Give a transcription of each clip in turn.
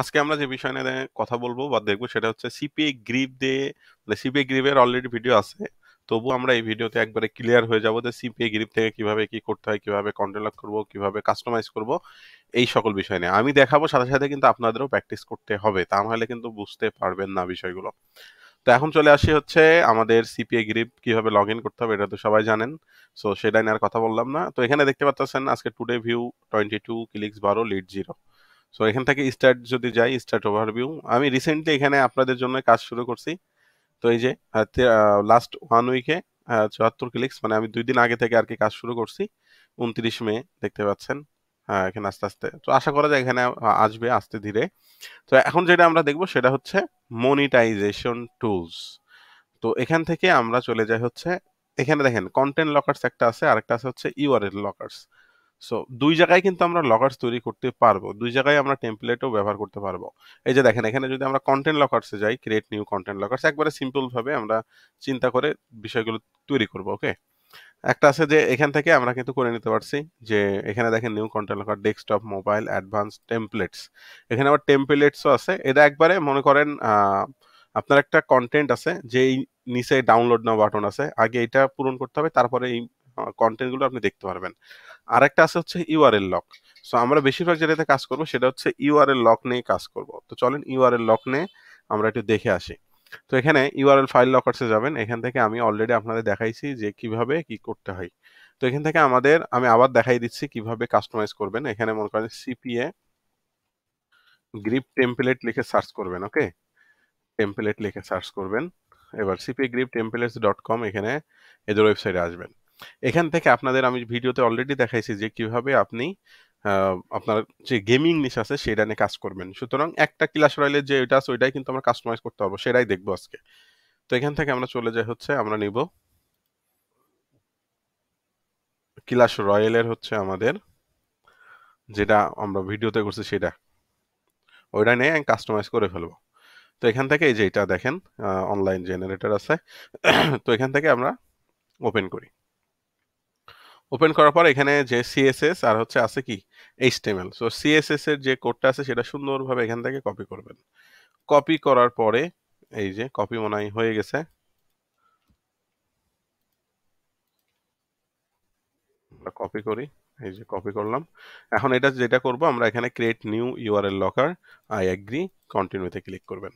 আজকে আমরা যে বিষয় নিয়ে কথা বলবো বা দেখবো সেটা হচ্ছে সিপিএ গ্রিপ দিয়ে মানে সিপিএ গ্রিপের অলরেডি ভিডিও আছে তবু আমরা এই ভিডিওতে একবারে ক্লিয়ার হয়ে যাবো যে সিপিএ গ্রিপ থেকে কিভাবে কি করতে হয় কিভাবে কন্ট্রোল করবো কিভাবে কাস্টমাইজ করব এই সকল বিষয় নিয়ে আমি দেখাবো সাথে সাথে কিন্তু আপনাদেরও প্র্যাকটিস করতে হবে তা নাহলে কিন্তু বুঝতে পারবেন না বিষয়গুলো তো এখন চলে আসি হচ্ছে আমাদের সিপিএ গ্রিপ কিভাবে লগ ইন করতে হবে এটা তো সবাই জানেন সো সেটা নিয়ে আর কথা বললাম না তো এখানে দেখতে পাচ্ছেন আজকে today view twenty two clicks বারো লিড জিরো সো এখান থেকে স্টার্ট যদি যাই স্টার্ট ওভারভিউ আমি রিসেন্টলি এখানে আপনাদের জন্য কাজ শুরু করছি তো এই যে লাস্ট ওয়ান উইকে চুয়াত্তর ক্লিক্স মানে আমি দুই দিন আগে থেকে আর কি কাজ শুরু করছি উনত্রিশ মে দেখতে পাচ্ছেন হ্যাঁ এখানে আস্তে আস্তে তো আশা করা যায় এখানে আসবে আস্তে ধীরে তো এখন যেটা আমরা দেখব সেটা হচ্ছে মনিটাইজেশন টুলস তো এখান থেকে আমরা চলে যাই হচ্ছে এখানে দেখেন কন্টেন্ট লকার্স একটা আছে আরেকটা আছে হচ্ছে ইউআরএল লকার্স সো দুই জায়গায় কিন্তু আমরা লকার্স তৈরি করতে পারবো দুই জায়গায় আমরা টেমপ্লেটও ব্যবহার করতে পারবো এই যে দেখেন এখানে যদি আমরা কন্টেন্ট লকার্সে যাই ক্রিয়েট নিউ কন্টেন্ট লকার্স একবারে সিম্পলভাবে আমরা চিন্তা করে বিষয়গুলো তৈরি করব ওকে একটা আছে যে এখান থেকে আমরা কিন্তু করে নিতে পারছি যে এখানে দেখেন new content locker desktop mobile advance templates এখানে আবার টেম্পলেটসও আছে এটা একবারে মনে করেন আপনার একটা কন্টেন্ট আছে যে নিচে ডাউনলোড নাও বাটন আছে আগে এটা পূরণ করতে হবে তারপরে এই কন্টেন্টগুলো আপনি দেখতে পারবেন আর একটা আছে হচ্ছে ইউআরএল লক সো আমরা বেশিরভাগ যেটাতে কাজ করব সেটা হচ্ছে ইউআরএল লক নিয়ে কাজ করব তো চলেন ইউআরএল লক নিয়ে আমরা একটু দেখে আসি তো এখানে ইউআরএল ফাইল লকার্সে যাবেন এখান থেকে আমি অলরেডি আপনাদের দেখাইছি যে কিভাবে কি করতে হয় তো এখান থেকে আমাদের আমি আবার দেখাই দিচ্ছি কিভাবে কাস্টমাইজ করবেন এখানে মনে করেন সিপিএ গ্রিপ টেম্পলেট লিখে সার্চ করবেন ওকে টেম্পলেট লিখে সার্চ করবেন এবার CPA grip templates dot com এখানে এদের ওয়েবসাইটে আসবেন এখান থেকে আপনাদের আমি ভিডিওতে অলরেডি দেখাইছি যে কিভাবে আপনি আপনার যে গেমিং নিশ আছে সেটা নিয়ে কাজ করবেন সুতরাং একটা ক্লাস রয়েলে যে এটা আছে ওইটাই কিন্তু আমরা কাস্টমাইজ করতে পারবো সেটাই দেখবো আজকে তো এখান থেকে আমরা চলে যাই হচ্ছে আমরা নিব ক্লাস রয়েলের হচ্ছে আমাদের যেটা আমরা ভিডিওতে করছি সেটা ওইটা নিয়ে আমি কাস্টমাইজ করে ফেলবো তো এখান থেকে এই যে এটা দেখেন অনলাইন জেনারেটর আছে তো এখান থেকে আমরা ওপেন করি ওপেন করার পর এখানে যে সিএসএস আর হচ্ছে আছে কি এইচটিএমএল সো সিএসএস এর যে কোডটা আছে সেটা সুন্দরভাবে এখান থেকে কপি করবেন কপি করার পরে এই যে কপি মনে হয় হয়ে গেছে কপি করি এই যে কপি করলাম এখন এটা যেটা করব আমরা এখানে create new URL locker I agree কন্টিনিউতে ক্লিক করবেন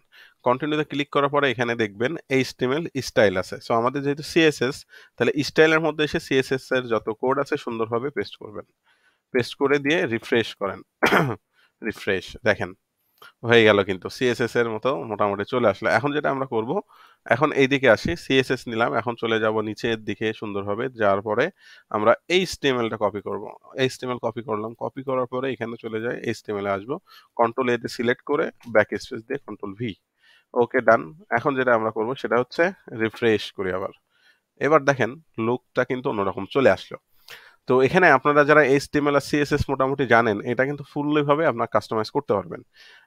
কন্টিনিউতে ক্লিক করার পরে এখানে দেখবেন এই স্টিমেল স্টাইল আছে সো আমাদের যেহেতু সিএসএস তাহলে স্টাইলের মধ্যে এসে সিএসএস এর যত কোড আছে সুন্দরভাবে পেস্ট করবেন পেস্ট করে দিয়ে রিফ্রেশ করেন রিফ্রেশ দেখেন হয়ে গেল কিন্তু সিএসএস এর মতো মোটামুটি চলে আসলো এখন যেটা আমরা করব এখন এই দিকে আসি সিএসএস নিলাম এখন চলে যাব নিচের দিকে সুন্দরভাবে যাওয়ার পরে আমরা এই স্টেমেলটা কপি করব এই স্টেমেল কপি করলাম কপি করার পরে এখানে চলে যাই এই স্টেমেলে আসবো কন্ট্রোল এতে সিলেক্ট করে ব্যাক স্পেস দিয়ে কন্ট্রোল ভি ওকে ডান এখন যেটা আমরা করব সেটা হচ্ছে রিফ্রেশ করি আবার এবার দেখেন লুকটা কিন্তু অন্যরকম চলে আসলো তো এখানে আপনারা যারা এইচটিএমএল আর সিএসএস মোটামুটি জানেন এটা কিন্তু ফুললিভাবে আপনার কাস্টমাইজ করতে পারবেন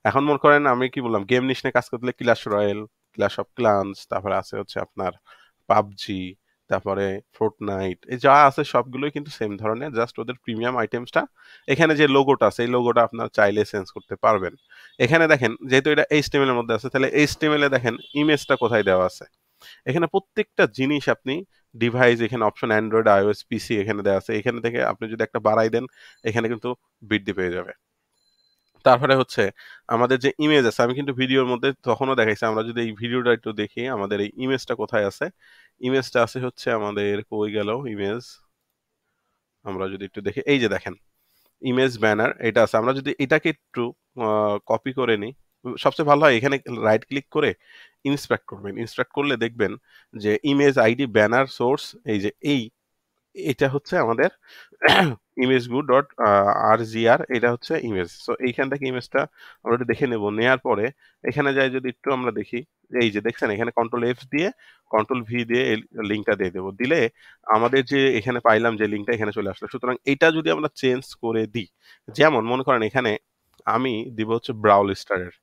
এখন মনে করেন আমি কি বললাম গেম নিশনে কাজ করতে clash royale clash of clans তারপরে আছে হচ্ছে আপনার পাবজি তারপরে নাইট এই যা আছে সবগুলোই কিন্তু সেম ধরনের জাস্ট ওদের প্রিমিয়াম আইটেমসটা এখানে যে লোগোটা আছে এই লোগোটা আপনার চাইলে চেঞ্জ করতে পারবেন এখানে দেখেন যেহেতু এটা এইচটিএমএল এর মধ্যে আছে তাহলে এইচটিএমএল এ দেখেন ইমেজটা কোথায় দেওয়া আছে এখানে প্রত্যেকটা জিনিস আপনি ডিভাইস এখানে অপশন অ্যান্ড্রয়েড আইওএস পিসি এখানে দেওয়া আছে এখানে থেকে আপনি যদি একটা বাড়াই দেন এখানে কিন্তু বৃদ্ধি পেয়ে যাবে তারপরে হচ্ছে আমাদের যে ইমেজ আছে আমি কিন্তু ভিডিওর মধ্যে তখনও দেখাইছি আমরা যদি এই ভিডিওটা একটু দেখি আমাদের এই ইমেজটা কোথায় আছে ইমেজটা আছে হচ্ছে আমাদের কই গেল ইমেজ আমরা যদি একটু দেখি এই যে দেখেন ইমেজ ব্যানার এটা আছে আমরা যদি এটাকে একটু কপি করে নিই সবচেয়ে ভালো হয় এখানে রাইট ক্লিক করে ইন্সপেক্ট করবেন ইন্সপেক্ট করলে দেখবেন যে ইমেজ আইডি ব্যানার সোর্স এই যে এই এটা হচ্ছে আমাদের ইমেজ গু ডট আর জি আর এটা হচ্ছে ইমেজ সো এইখান থেকে ইমেজটা আমরা একটু দেখে নেব নেওয়ার পরে এখানে যাই যদি একটু আমরা দেখি এই যে দেখছেন এখানে কন্ট্রোল এফ দিয়ে কন্ট্রোল ভি দিয়ে লিঙ্কটা দিয়ে দেবো দিলে আমাদের যে এখানে পাইলাম যে লিঙ্কটা এখানে চলে আসলো সুতরাং এটা যদি আমরা চেঞ্জ করে দিই যেমন মনে করেন এখানে আমি দিব হচ্ছে ব্রাউল স্টারের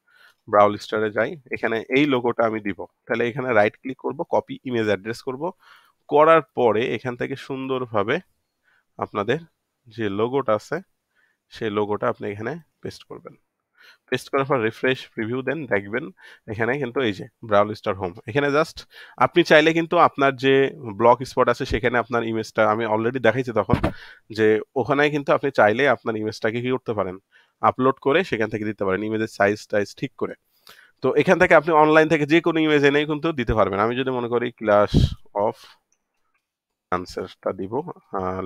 স্টারে যাই এখানে এই লোগোটা আমি দিব তাহলে এখানে রাইট ক্লিক করব কপি ইমেজ অ্যাড্রেস করব করার পরে এখান থেকে সুন্দরভাবে আপনাদের যে লোগোটা আছে সেই লোগোটা আপনি এখানে পেস্ট করবেন পেস্ট করার পর রিফ্রেশ প্রিভিউ দেন দেখবেন এখানে কিন্তু এই যে ব্রাউল স্টার হোম এখানে জাস্ট আপনি চাইলে কিন্তু আপনার যে ব্লক স্পট আছে সেখানে আপনার ইমেজটা আমি অলরেডি দেখাইছি তখন যে ওখানে কিন্তু আপনি চাইলে আপনার ইমেজটাকে কি করতে পারেন আপলোড করে সেখান থেকে দিতে পারেন ইমেজের সাইজ টাইজ ঠিক করে তো এখান থেকে আপনি অনলাইন থেকে যে কোনো ইমেজ এনেই কিন্তু দিতে পারবেন আমি যদি মনে করি ক্লাস অফ আনসারটা দিব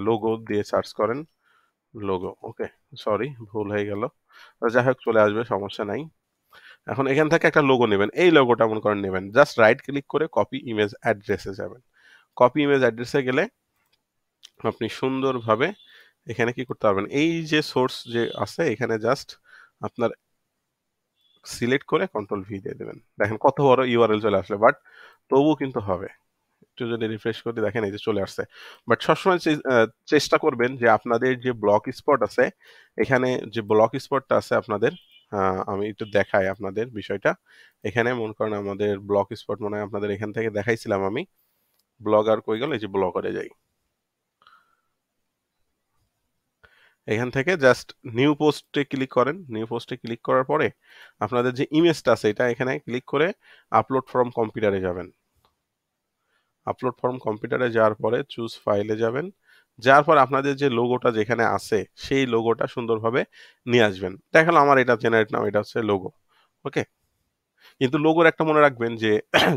লোগো দিয়ে সার্চ করেন লোগো ওকে সরি ভুল হয়ে গেল যাই হোক চলে আসবে সমস্যা নাই এখন এখান থেকে একটা লোগো নেবেন এই লোগোটা মনে করেন নেবেন জাস্ট রাইট ক্লিক করে কপি ইমেজ অ্যাড্রেসে যাবেন কপি ইমেজ অ্যাড্রেসে গেলে আপনি সুন্দরভাবে এখানে কি করতে পারবেন এই যে সোর্স যে আছে এখানে জাস্ট আপনার সিলেক্ট করে কন্ট্রোল ভি দিয়ে দেবেন দেখেন কত বড় ইউআরএল চলে আসলে বাট তবুও কিন্তু হবে একটু যদি রিফ্রেশ করে দেখেন এই যে চলে আসছে বাট সবসময় চেষ্টা করবেন যে আপনাদের যে ব্লক স্পট আছে এখানে যে ব্লক স্পটটা আছে আপনাদের আমি একটু দেখাই আপনাদের বিষয়টা এখানে মনে করেন আমাদের ব্লক স্পট মনে হয় আপনাদের এখান থেকে দেখাইছিলাম আমি ব্লগার কই গেল এই যে ব্লগারে যাই এখান থেকে জাস্ট নিউ পোস্টে ক্লিক করেন নিউ পোস্টে ক্লিক করার পরে আপনাদের যে ইমেজটা আছে এটা এখানে ক্লিক করে আপলোড ফ্রম কম্পিউটারে যাবেন আপলোড ফর্ম কম্পিউটারে যাওয়ার পরে চুজ ফাইলে যাবেন যাওয়ার পর আপনাদের যে লোগোটা যেখানে আছে সেই লোগোটা সুন্দরভাবে নিয়ে আসবেন দেখালো আমার এটা জেনারেট নাম এটা হচ্ছে লোগো ওকে কিন্তু লোগোর একটা মনে রাখবেন যে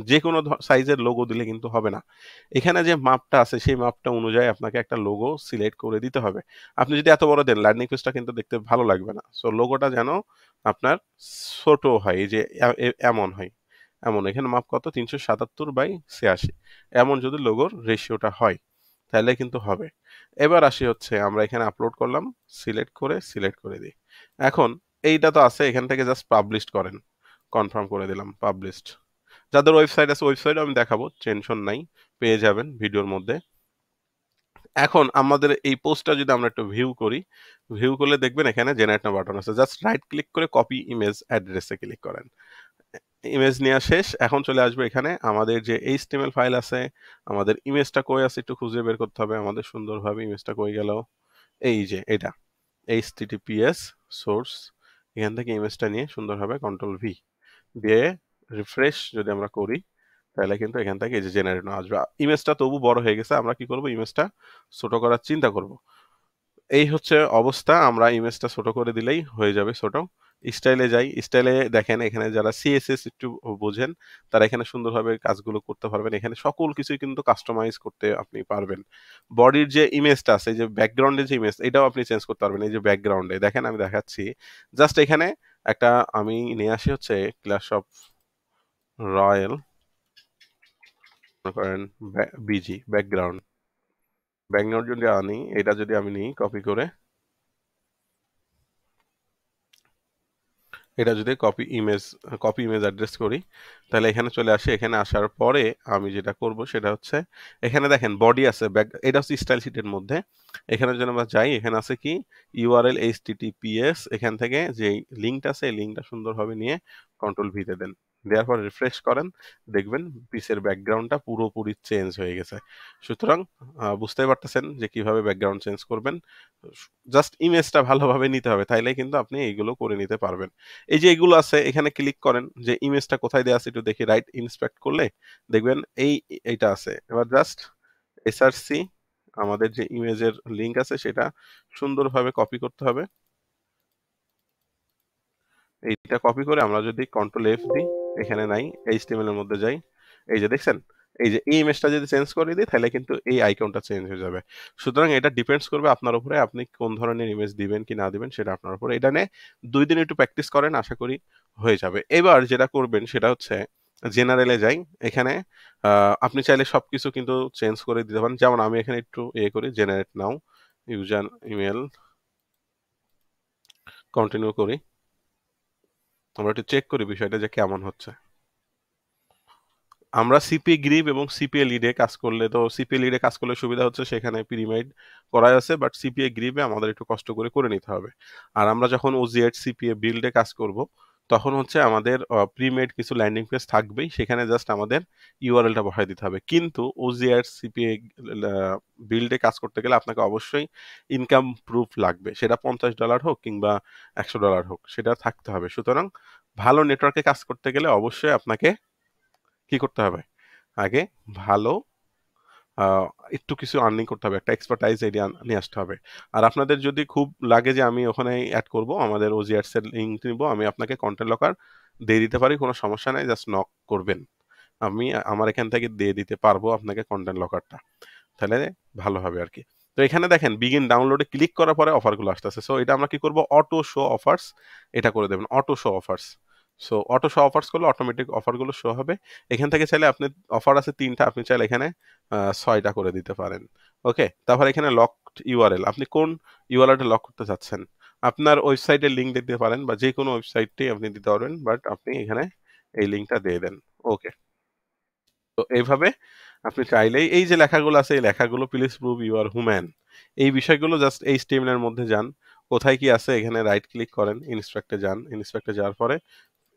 যে কোনো সাইজের লোগো দিলে কিন্তু হবে না এখানে যে মাপটা আছে সেই মাপটা অনুযায়ী আপনাকে একটা লোগো সিলেক্ট করে দিতে হবে আপনি যদি এত বড় দেন লার্নিং পেজটা কিন্তু দেখতে ভালো লাগবে না সো লোগোটা যেন আপনার ছোট হয় এই যে এমন হয় এমন এখানে মাপ কত তিনশো সাতাত্তর বাই ছিয়াশি এমন যদি লোগোর রেশিওটা হয় তাহলে কিন্তু হবে এবার আসি হচ্ছে আমরা এখানে আপলোড করলাম সিলেক্ট করে সিলেক্ট করে দিই এখন এইটা তো আছে এখান থেকে জাস্ট পাবলিশ করেন কনফার্ম করে দিলাম পাবলিশড যাদের ওয়েবসাইট আছে ওয়েবসাইট আমি দেখাবো টেনশন নাই পেয়ে যাবেন ভিডিওর মধ্যে এখন আমাদের এই পোস্টটা যদি আমরা একটু ভিউ করি ভিউ করলে দেখবেন এখানে জেনারেট বাটন আছে জাস্ট রাইট ক্লিক করে কপি ইমেজ অ্যাড্রেসে ক্লিক করেন ইমেজ নেওয়া শেষ এখন চলে আসবে এখানে আমাদের যে এইচটিএমএল ফাইল আছে আমাদের ইমেজটা কই আছে একটু খুঁজে বের করতে হবে আমাদের সুন্দরভাবে ইমেজটা কই গেল এই যে এটা এইচ টিটিপিএস সোর্স এখান থেকে ইমেজটা নিয়ে সুন্দরভাবে কন্ট্রোল ভি দিয়ে রিফ্রেশ যদি আমরা করি তাহলে কিন্তু এখান থেকে এই যে জেনারেট আসবে ইমেজটা তবু বড় হয়ে গেছে আমরা কি করব ইমেজটা ছোট করার চিন্তা করব এই হচ্ছে অবস্থা আমরা ইমেজটা ছোট করে দিলেই হয়ে যাবে ছোট স্টাইলে যাই স্টাইলে দেখেন এখানে যারা সিএসএস একটু বোঝেন তারা এখানে সুন্দরভাবে কাজগুলো করতে পারবেন এখানে সকল কিছুই কিন্তু কাস্টমাইজ করতে আপনি পারবেন বডির যে ইমেজটা আছে যে ব্যাকগ্রাউন্ডে যে ইমেজ এটাও আপনি চেঞ্জ করতে পারবেন এই যে ব্যাকগ্রাউন্ডে দেখেন আমি দেখাচ্ছি জাস্ট এখানে একটা আমি নিয়ে আসি হচ্ছে ক্লাস অফ রয়্যাল করেন বিজি ব্যাকগ্রাউন্ড ব্যাকগ্রাউন্ড যদি আনি এটা যদি আমি নিই কপি করে এটা যদি copy image copy image address করি তাহলে এখানে চলে আসে এখানে আসার পরে আমি যেটা করব সেটা হচ্ছে এখানে দেখেন বডি আছে ব্যাক এটা হচ্ছে স্টাইল শিটের মধ্যে এখানে যেন আমরা যাই এখানে আছে কি ইউআরএল এইচটিটিপিএস এখান থেকে যে লিঙ্কটা আছে এই লিঙ্কটা সুন্দরভাবে নিয়ে কন্ট্রোল ভিতে দেন দেওয়ার পর রিফ্রেশ করেন দেখবেন পিসের ব্যাকগ্রাউন্ডটা পুরোপুরি চেঞ্জ হয়ে গেছে সুতরাং বুঝতেই পারতেছেন যে কিভাবে ব্যাকগ্রাউন্ড চেঞ্জ করবেন জাস্ট ইমেজটা ভালোভাবে নিতে হবে তাইলে কিন্তু আপনি এইগুলো করে নিতে পারবেন এই যে এগুলো আছে এখানে ক্লিক করেন যে ইমেজটা কোথায় দেওয়া আছে একটু দেখি রাইট ইন্সপেক্ট করলে দেখবেন এই এইটা আছে এবার জাস্ট এসআরসি আমাদের যে ইমেজের লিঙ্ক আছে সেটা সুন্দরভাবে কপি করতে হবে এইটা কপি করে আমরা যদি কন্ট্রোল এফ দিই এখানে নাই এইচটিএমএল এর মধ্যে যাই এই যে দেখছেন এই যে এই ইমেজটা যদি চেঞ্জ করে দিই তাহলে কিন্তু এই আইকনটা চেঞ্জ হয়ে যাবে সুতরাং এটা ডিপেন্ডস করবে আপনার উপরে আপনি কোন ধরনের ইমেজ দিবেন কি না দিবেন সেটা আপনার উপরে এটা নিয়ে দুই দিন একটু প্র্যাকটিস করেন আশা করি হয়ে যাবে এবার যেটা করবেন সেটা হচ্ছে জেনারেলে যাই এখানে আপনি চাইলে সব কিছু কিন্তু চেঞ্জ করে দিতে পারেন যেমন আমি এখানে একটু ইয়ে করি generate now user email continue করি আমরা একটু চেক করি বিষয়টা যে কেমন হচ্ছে আমরা সিপি গ্রিপ এবং সিপিএ লিডে কাজ করলে তো সিপিএ লিডে কাজ করলে সুবিধা হচ্ছে সেখানে পিরিমাইড করা আছে বাট সিপিএ গ্রিপে আমাদের একটু কষ্ট করে করে নিতে হবে আর আমরা যখন ওজিএড সিপিএ বিল্ডে কাজ করব তখন হচ্ছে আমাদের প্রিমেড কিছু ল্যান্ডিং পেজ থাকবেই সেখানে জাস্ট আমাদের ইউআরএলটা বসায় দিতে হবে কিন্তু ওজিআর সিপিএ বিল্ডে কাজ করতে গেলে আপনাকে অবশ্যই ইনকাম প্রুফ লাগবে সেটা পঞ্চাশ ডলার হোক কিংবা একশো ডলার হোক সেটা থাকতে হবে সুতরাং ভালো নেটওয়ার্কে কাজ করতে গেলে অবশ্যই আপনাকে কি করতে হবে আগে ভালো একটু কিছু আর্নিং করতে হবে একটা এক্সপার্টাইজ এরিয়া নিয়ে আসতে হবে আর আপনাদের যদি খুব লাগে যে আমি ওখানে অ্যাড করব আমাদের ওজিআরস এর লিঙ্ক নিব আমি আপনাকে কন্টেন্ট লকার দিয়ে দিতে পারি কোনো সমস্যা নাই জাস্ট নক করবেন আমি আমার এখান থেকে দিয়ে দিতে পারবো আপনাকে কন্টেন্ট লকারটা তাহলে ভালো হবে আর কি তো এখানে দেখেন বিগিন ডাউনলোডে ক্লিক করার পরে অফারগুলো আসতেছে সো এটা আমরা কি করব অটো শো অফার্স এটা করে দেবেন auto show offers so auto show offers করলে অটোমেটিক অফারগুলো শো হবে এখান থেকে চাইলে আপনি অফার আছে তিনটা আপনি চাইলে এখানে ছয়টা করে দিতে পারেন ওকে তারপর এখানে লকড ইউআরএল আপনি কোন ইউআরএলটা লক করতে চাচ্ছেন আপনার ওয়েবসাইটের লিঙ্ক দিতে পারেন বা যে কোনো ওয়েবসাইটটি আপনি দিতে পারবেন বাট আপনি এখানে এই লিঙ্কটা দিয়ে দেন ওকে তো এইভাবে আপনি চাইলেই এই যে লেখাগুলো আছে এই লেখাগুলো please prove you are human এই বিষয়গুলো জাস্ট এই স্টেমিনার মধ্যে যান কোথায় কি আছে এখানে রাইট ক্লিক করেন ইনস্ট্রাক্টে যান ইনস্ট্রাক্টে যাওয়ার পরে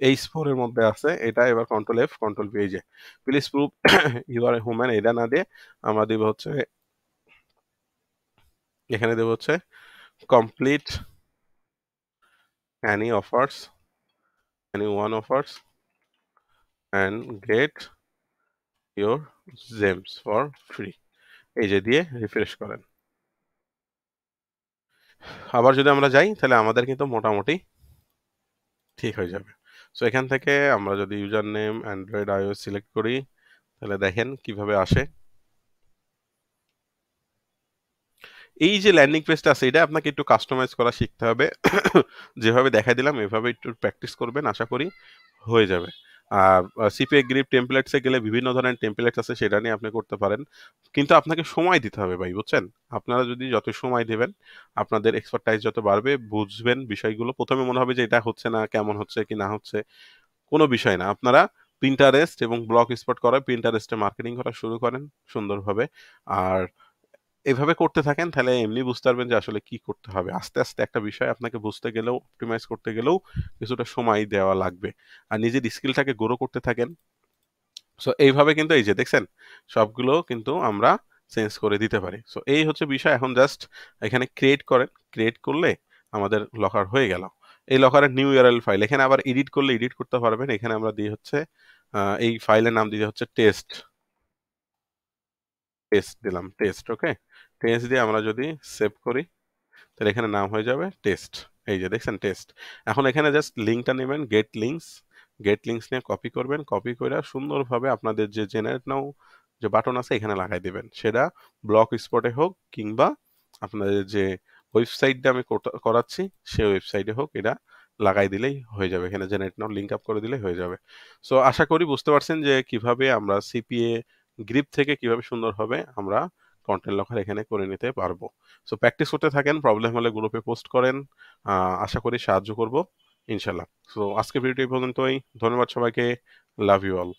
এইচ ফোর এর মধ্যে আছে এটা এবার কন্ট্রোল এফ কন্ট্রোল পেয়ে যে please prove you are human এটা না দিয়ে আমরা দেব হচ্ছে এখানে দেব হচ্ছে complete any offers any one offers and get your gems for free এই যে দিয়ে রিফ্রেশ করেন আবার যদি আমরা যাই তাহলে আমাদের কিন্তু মোটামুটি ঠিক হয়ে যাবে সো এখান থেকে আমরা যদি user name android iOS select করি তাহলে দেখেন কিভাবে আসে এই যে ল্যান্ডিং পেজটা আছে এটা আপনাকে একটু কাস্টমাইজ করা শিখতে হবে যেভাবে দেখা দিলাম এভাবে একটু প্র্যাকটিস করবেন আশা করি হয়ে যাবে আর সিপিএ গ্রিপ টেমপ্লেটসে গেলে বিভিন্ন ধরনের টেমপ্লেটস আছে সেটা নিয়ে আপনি করতে পারেন কিন্তু আপনাকে সময় দিতে হবে ভাই বুঝছেন আপনারা যদি যত সময় দেবেন আপনাদের এক্সপার্টাইজ যত বাড়বে বুঝবেন বিষয়গুলো প্রথমে মনে হবে যে এটা হচ্ছে না কেমন হচ্ছে কি না হচ্ছে কোনো বিষয় না আপনারা পিন্টারেস্ট এবং ব্লক স্পট করা পিন্টারেস্টে মার্কেটিং করা শুরু করেন সুন্দরভাবে আর এভাবে করতে থাকেন তাহলে এমনি বুঝতে পারবেন যে আসলে কি করতে হবে আস্তে আস্তে একটা বিষয় আপনাকে বুঝতে গেলেও অপটিমাইজ করতে গেলেও কিছুটা সময় দেওয়া লাগবে আর নিজের স্কিলটাকে গ্রো করতে থাকেন সো এইভাবে কিন্তু এই যে দেখছেন সবগুলো কিন্তু আমরা চেঞ্জ করে দিতে পারি সো এই হচ্ছে বিষয় এখন জাস্ট এখানে ক্রিয়েট করেন ক্রিয়েট করলে আমাদের লকার হয়ে গেল এই লকারের নিউ ইয়ারেল ফাইল এখানে আবার এডিট করলে এডিট করতে পারবেন এখানে আমরা দিয়ে হচ্ছে এই ফাইলের নাম দিতে হচ্ছে টেস্ট টেস্ট দিলাম টেস্ট ওকে টেস্ট দিয়ে আমরা যদি সেভ করি তাহলে এখানে নাম হয়ে যাবে টেস্ট এই যে দেখছেন টেস্ট এখন এখানে জাস্ট লিঙ্কটা নেবেন গেট লিঙ্কস গেট লিঙ্কস নিয়ে কপি করবেন কপি করে সুন্দরভাবে আপনাদের যে জেনারেট নাও যে বাটন আছে এখানে লাগাই দেবেন সেটা ব্লক স্পটে হোক কিংবা আপনাদের যে ওয়েবসাইটটা আমি করাচ্ছি সেই ওয়েবসাইটে হোক এটা লাগাই দিলেই হয়ে যাবে এখানে জেনারেট নাও লিঙ্ক আপ করে দিলেই হয়ে যাবে সো আশা করি বুঝতে পারছেন যে কিভাবে আমরা সিপিএ গ্রিপ থেকে কিভাবে সুন্দরভাবে আমরা কন্টেন্ট লকার এখানে করে নিতে পারবো সো প্র্যাকটিস করতে থাকেন প্রবলেম হলে গ্রুপে পোস্ট করেন আশা করি সাহায্য করব ইনশাল্লাহ সো আজকে ভিডিওটি পর্যন্তই ধন্যবাদ সবাইকে লাভ ইউ অল